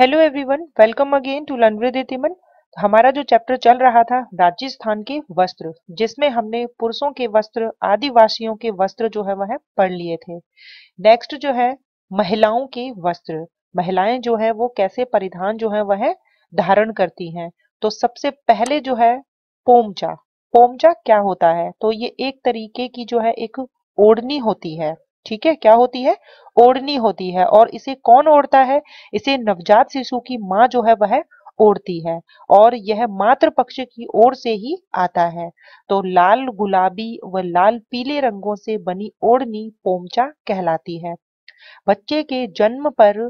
hello everyone welcome again to लनवृदिमन हमारा जो चैप्टर चल रहा था राजस्थान के वस्त्र जिसमें हमने पुरुषों के वस्त्र आदिवासियों के वस्त्र जो है वह पढ़ लिए थे नेक्स्ट जो है महिलाओं के वस्त्र महिलाएं जो है वो कैसे परिधान जो है वह धारण करती हैं तो सबसे पहले जो है पोमचा पोमचा क्या होता है तो ये एक तरीके की जो है एक ओढ़नी होती है ठीक है क्या होती है ओढ़नी होती है और इसे कौन ओढ़ता है इसे नवजात शिशु की माँ जो है वह ओढ़ती है और यह मात्र पक्ष की ओर से ही आता है तो लाल गुलाबी व लाल पीले रंगों से बनी ओढ़नी पोमचा कहलाती है बच्चे के जन्म पर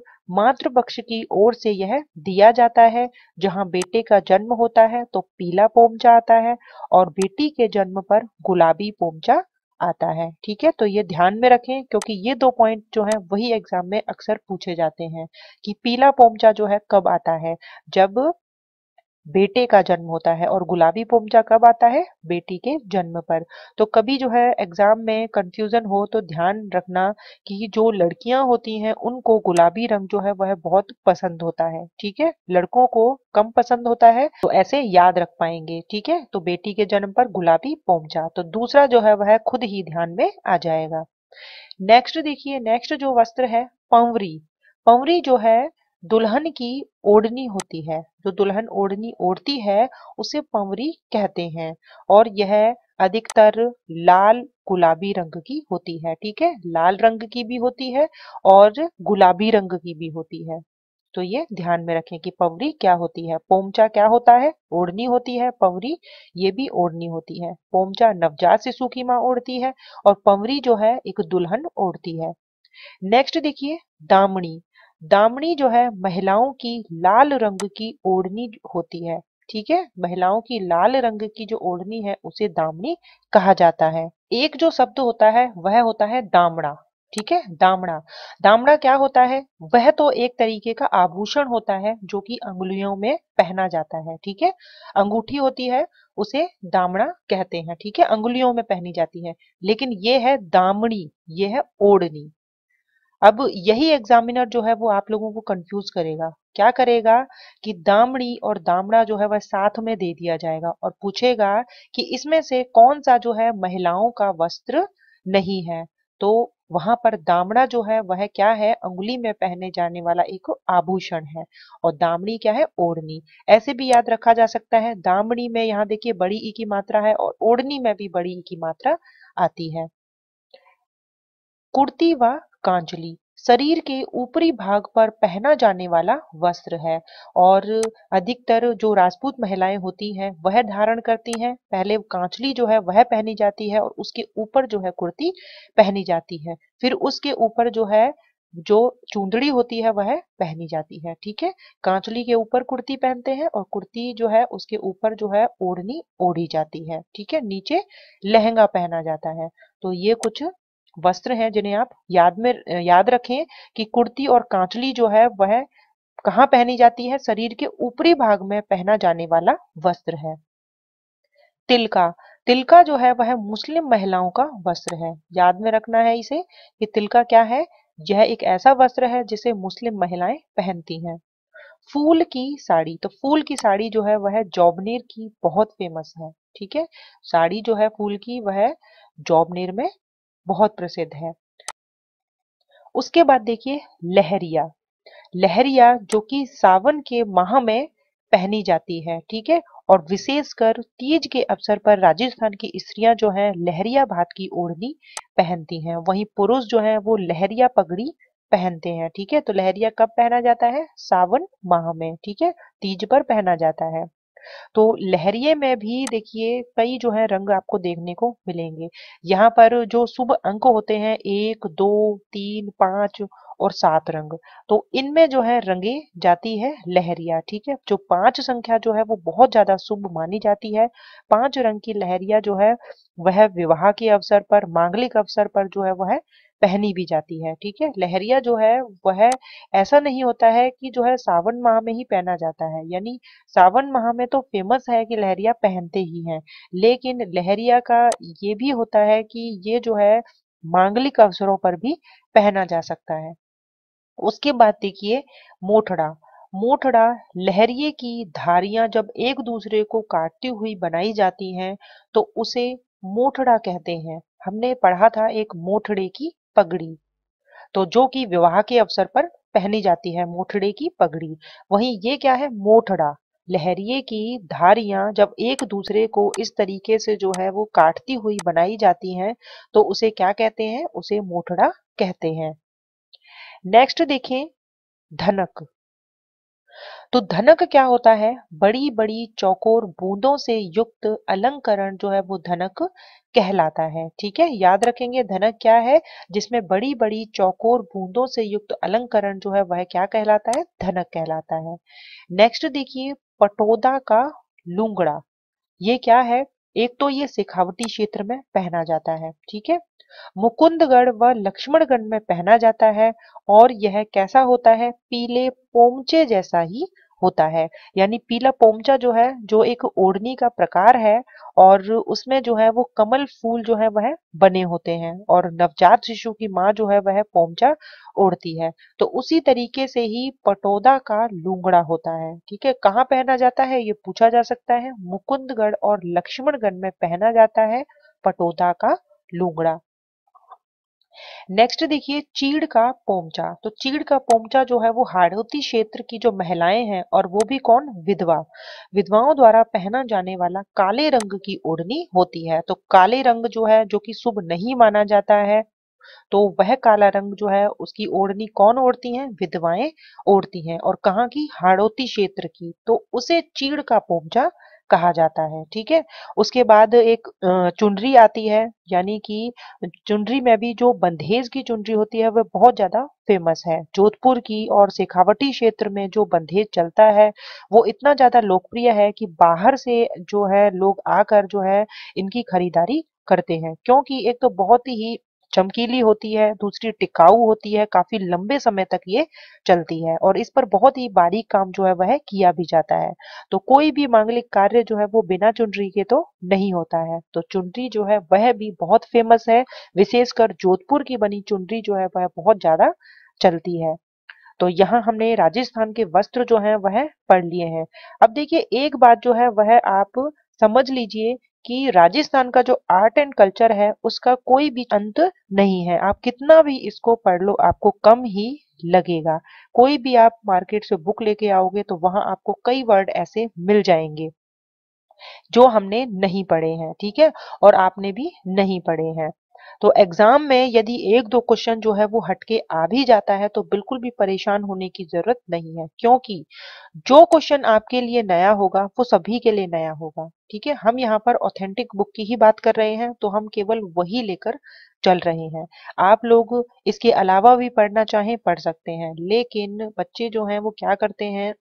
पक्ष की ओर से यह दिया जाता है जहां बेटे का जन्म होता है तो पीला पोमचा आता है और बेटी के जन्म पर गुलाबी पोमचा आता है ठीक है तो ये ध्यान में रखें क्योंकि ये दो पॉइंट जो है वही एग्जाम में अक्सर पूछे जाते हैं कि पीला पोमचा जो है कब आता है जब बेटे का जन्म होता है और गुलाबी पोमचा कब आता है बेटी के जन्म पर तो कभी जो है एग्जाम में कंफ्यूजन हो तो ध्यान रखना कि जो लड़कियां होती हैं उनको गुलाबी रंग जो है वह बहुत पसंद होता है ठीक है लड़कों को कम पसंद होता है तो ऐसे याद रख पाएंगे ठीक है तो बेटी के जन्म पर गुलाबी पोमचा तो दूसरा जो है वह खुद ही ध्यान में आ जाएगा नेक्स्ट देखिए नेक्स्ट जो वस्त्र है पंवरी पंवरी जो है दुल्हन की ओढ़नी होती है जो दुल्हन ओढ़नी ओढ़ती है उसे पंवरी कहते हैं और यह अधिकतर लाल गुलाबी रंग की होती है ठीक है लाल रंग की भी होती है और गुलाबी रंग की भी होती है तो ये ध्यान में रखें कि पंवरी क्या होती है पोमचा क्या होता है ओढ़नी होती है पंवरी ये भी ओढ़नी होती है पोमचा नवजात शिशु की माँ ओढ़ती है और पंवरी जो है एक दुल्हन ओढ़ती है नेक्स्ट देखिए दामणी दामनी जो है महिलाओं की लाल रंग की ओढ़नी होती है ठीक है महिलाओं की लाल रंग की जो ओढ़नी है उसे दामनी कहा जाता है एक जो शब्द होता है वह होता है दामड़ा ठीक है दामड़ा दामड़ा क्या होता है वह तो एक तरीके का आभूषण होता है जो कि अंगुलियों में पहना जाता है ठीक है अंगूठी होती है उसे दामड़ा कहते हैं ठीक है अंगुलियों में पहनी जाती है लेकिन ये है दामड़ी ये है ओढ़नी अब यही एग्जामिनर जो है वो आप लोगों को कंफ्यूज करेगा क्या करेगा कि दामड़ी और दामड़ा जो है वह साथ में दे दिया जाएगा और पूछेगा कि इसमें से कौन सा जो है महिलाओं का वस्त्र नहीं है तो वहां पर दामड़ा जो है वह क्या है अंगुली में पहने जाने वाला एक आभूषण है और दामड़ी क्या है ओढ़नी ऐसे भी याद रखा जा सकता है दामड़ी में यहाँ देखिए बड़ी ई की मात्रा है और ओढ़नी में भी बड़ी ई की मात्रा आती है कुर्ती व कांजली शरीर के ऊपरी भाग पर पहना जाने वाला वस्त्र है और अधिकतर जो राजपूत महिलाएं होती हैं वह धारण करती हैं पहले कांचली जो है वह पहनी जाती है और उसके ऊपर जो है कुर्ती पहनी जाती है फिर उसके ऊपर जो है जो चूंदड़ी होती है वह पहनी जाती है ठीक है कांचली के ऊपर कुर्ती पहनते हैं और कुर्ती जो है उसके ऊपर जो है ओढ़नी ओढ़ी जाती है ठीक है नीचे लहंगा पहना जाता है तो ये कुछ वस्त्र हैं जिन्हें आप याद में याद रखें कि कुर्ती और कांचली जो है वह कहाँ पहनी जाती है शरीर के ऊपरी भाग में पहना जाने वाला वस्त्र है तिलका तिलका जो है वह मुस्लिम महिलाओं का वस्त्र है याद में रखना है इसे कि तिलका क्या है यह एक ऐसा वस्त्र है जिसे मुस्लिम महिलाएं पहनती हैं फूल की साड़ी तो फूल की साड़ी जो है वह जॉबनेर की बहुत फेमस है ठीक है साड़ी जो है फूल की वह जॉबनेर में बहुत प्रसिद्ध है उसके बाद देखिए लहरिया लहरिया जो कि सावन के माह में पहनी जाती है ठीक है और विशेषकर तीज के अवसर पर राजस्थान की स्त्रियां जो हैं लहरिया भात की ओढ़नी पहनती हैं वहीं पुरुष जो हैं वो लहरिया पगड़ी पहनते हैं ठीक है तो लहरिया कब पहना जाता है सावन माह में ठीक है तीज पर पहना जाता है तो लहरिए में भी देखिए कई जो है रंग आपको देखने को मिलेंगे यहाँ पर जो शुभ अंक होते हैं एक दो तीन पांच और सात रंग तो इनमें जो है रंगे जाती है लहरिया ठीक है जो पांच संख्या जो है वो बहुत ज्यादा शुभ मानी जाती है पांच रंग की लहरिया जो है वह विवाह के अवसर पर मांगलिक अवसर पर जो है वह पहनी भी जाती है ठीक है लहरिया जो है वह ऐसा नहीं होता है कि जो है सावन माह में ही पहना जाता है यानी सावन माह में तो फेमस है कि लहरिया पहनते ही हैं लेकिन लहरिया का ये भी होता है कि ये जो है मांगलिक अवसरों पर भी पहना जा सकता है उसके बाद देखिए मोठड़ा मोठड़ा लहरिए की धारियां जब एक दूसरे को काटती हुई बनाई जाती हैं तो उसे मोठड़ा कहते हैं हमने पढ़ा था एक मोठड़े की पगड़ी तो जो कि विवाह के अवसर पर पहनी जाती है मोठड़े की पगड़ी वहीं ये क्या है मोठड़ा लहरिए की धारियां जब एक दूसरे को इस तरीके से जो है वो काटती हुई बनाई जाती हैं तो उसे क्या कहते हैं उसे मोठड़ा कहते हैं नेक्स्ट देखें धनक तो धनक क्या होता है बड़ी बड़ी चौकोर बूंदों से युक्त अलंकरण जो है वो धनक कहलाता है ठीक है याद रखेंगे धनक क्या है जिसमें बड़ी बड़ी चौकोर बूंदों से युक्त अलंकरण जो है वह क्या कहलाता है धनक कहलाता है नेक्स्ट देखिए पटोदा का लूंगड़ा ये क्या है एक तो ये सिखावटी क्षेत्र में पहना जाता है ठीक है मुकुंदगढ़ व लक्ष्मणगढ़ में पहना जाता है और यह कैसा होता है पीले पोमचे जैसा ही होता है यानी पीला पोमचा जो है जो एक ओढ़नी का प्रकार है और उसमें जो है वो कमल फूल जो है वह बने होते हैं और नवजात शिशु की माँ जो है वह पोमचा ओढ़ती है तो उसी तरीके से ही पटोदा का लूंगड़ा होता है ठीक है कहाँ पहना जाता है ये पूछा जा सकता है मुकुंदगढ़ और लक्ष्मणगढ़ में पहना जाता है पटोदा का लूंगड़ा नेक्स्ट देखिए चीड़ का पोमचा तो चीड़ का पोमचा जो है वो हाड़ोती क्षेत्र की जो महिलाएं हैं और वो भी कौन विधवा विधवाओं द्वारा पहना जाने वाला काले रंग की ओढ़नी होती है तो काले रंग जो है जो कि शुभ नहीं माना जाता है तो वह काला रंग जो है उसकी ओढ़नी कौन ओढ़ती हैं विधवाएं ओढ़ती हैं और कहाँ की हाड़ोती क्षेत्र की तो उसे चीड़ का पोमचा कहा जाता है ठीक है उसके बाद एक चुनरी आती है यानी कि चुनरी में भी जो बंधेज की चुनरी होती है वह बहुत ज्यादा फेमस है जोधपुर की और शेखावटी क्षेत्र में जो बंधेज चलता है वो इतना ज्यादा लोकप्रिय है कि बाहर से जो है लोग आकर जो है इनकी खरीदारी करते हैं क्योंकि एक तो बहुत ही चमकीली होती है दूसरी टिकाऊ होती है काफी लंबे समय तक ये चलती है और इस पर बहुत ही बारीक काम जो है वह किया भी जाता है तो कोई भी मांगलिक कार्य जो है वो बिना चुनरी के तो नहीं होता है तो चुनरी जो है वह भी बहुत फेमस है विशेषकर जोधपुर की बनी चुनरी जो है वह बहुत ज्यादा चलती है तो यहाँ हमने राजस्थान के वस्त्र जो है वह पढ़ लिए हैं अब देखिए एक बात जो है वह आप समझ लीजिए कि राजस्थान का जो आर्ट एंड कल्चर है उसका कोई भी अंत नहीं है आप कितना भी इसको पढ़ लो आपको कम ही लगेगा कोई भी आप मार्केट से बुक लेके आओगे तो वहां आपको कई वर्ड ऐसे मिल जाएंगे जो हमने नहीं पढ़े हैं ठीक है और आपने भी नहीं पढ़े हैं तो एग्जाम में यदि एक दो क्वेश्चन जो है वो हटके आ भी जाता है तो बिल्कुल भी परेशान होने की जरूरत नहीं है क्योंकि जो क्वेश्चन आपके लिए नया होगा वो सभी के लिए नया होगा ठीक है हम यहाँ पर ऑथेंटिक बुक की ही बात कर रहे हैं तो हम केवल वही लेकर चल रहे हैं आप लोग इसके अलावा भी पढ़ना चाहें पढ़ सकते हैं लेकिन बच्चे जो हैं वो क्या करते हैं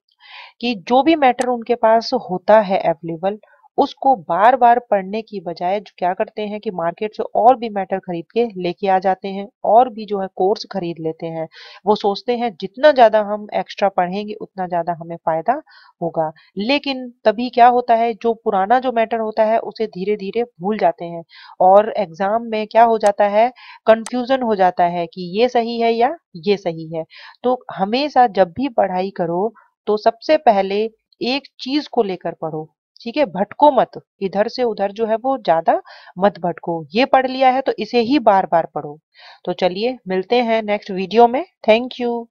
कि जो भी मैटर उनके पास होता है अवेलेबल उसको बार बार पढ़ने की बजाय जो क्या करते हैं कि मार्केट से और भी मैटर खरीद के लेके आ जाते हैं और भी जो है कोर्स खरीद लेते हैं वो सोचते हैं जितना ज्यादा हम एक्स्ट्रा पढ़ेंगे उतना ज्यादा हमें फायदा होगा लेकिन तभी क्या होता है जो पुराना जो मैटर होता है उसे धीरे धीरे भूल जाते हैं और एग्जाम में क्या हो जाता है कंफ्यूजन हो जाता है कि ये सही है या ये सही है तो हमेशा जब भी पढ़ाई करो तो सबसे पहले एक चीज को लेकर पढ़ो ठीक है भटको मत इधर से उधर जो है वो ज्यादा मत भटको ये पढ़ लिया है तो इसे ही बार बार पढ़ो तो चलिए मिलते हैं नेक्स्ट वीडियो में थैंक यू